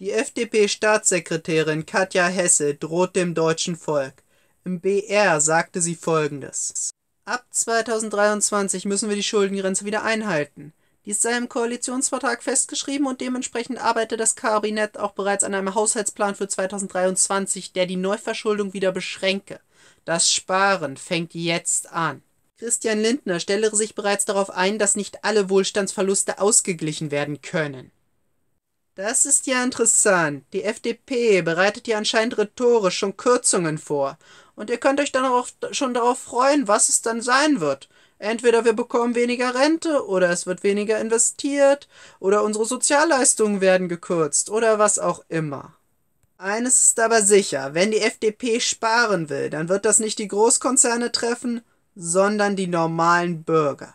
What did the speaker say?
Die FDP-Staatssekretärin Katja Hesse droht dem deutschen Volk. Im BR sagte sie Folgendes. Ab 2023 müssen wir die Schuldengrenze wieder einhalten. Dies sei im Koalitionsvertrag festgeschrieben und dementsprechend arbeite das Kabinett auch bereits an einem Haushaltsplan für 2023, der die Neuverschuldung wieder beschränke. Das Sparen fängt jetzt an. Christian Lindner stellere sich bereits darauf ein, dass nicht alle Wohlstandsverluste ausgeglichen werden können. Das ist ja interessant. Die FDP bereitet ja anscheinend rhetorisch schon Kürzungen vor. Und ihr könnt euch dann auch schon darauf freuen, was es dann sein wird. Entweder wir bekommen weniger Rente, oder es wird weniger investiert, oder unsere Sozialleistungen werden gekürzt, oder was auch immer. Eines ist aber sicher, wenn die FDP sparen will, dann wird das nicht die Großkonzerne treffen, sondern die normalen Bürger.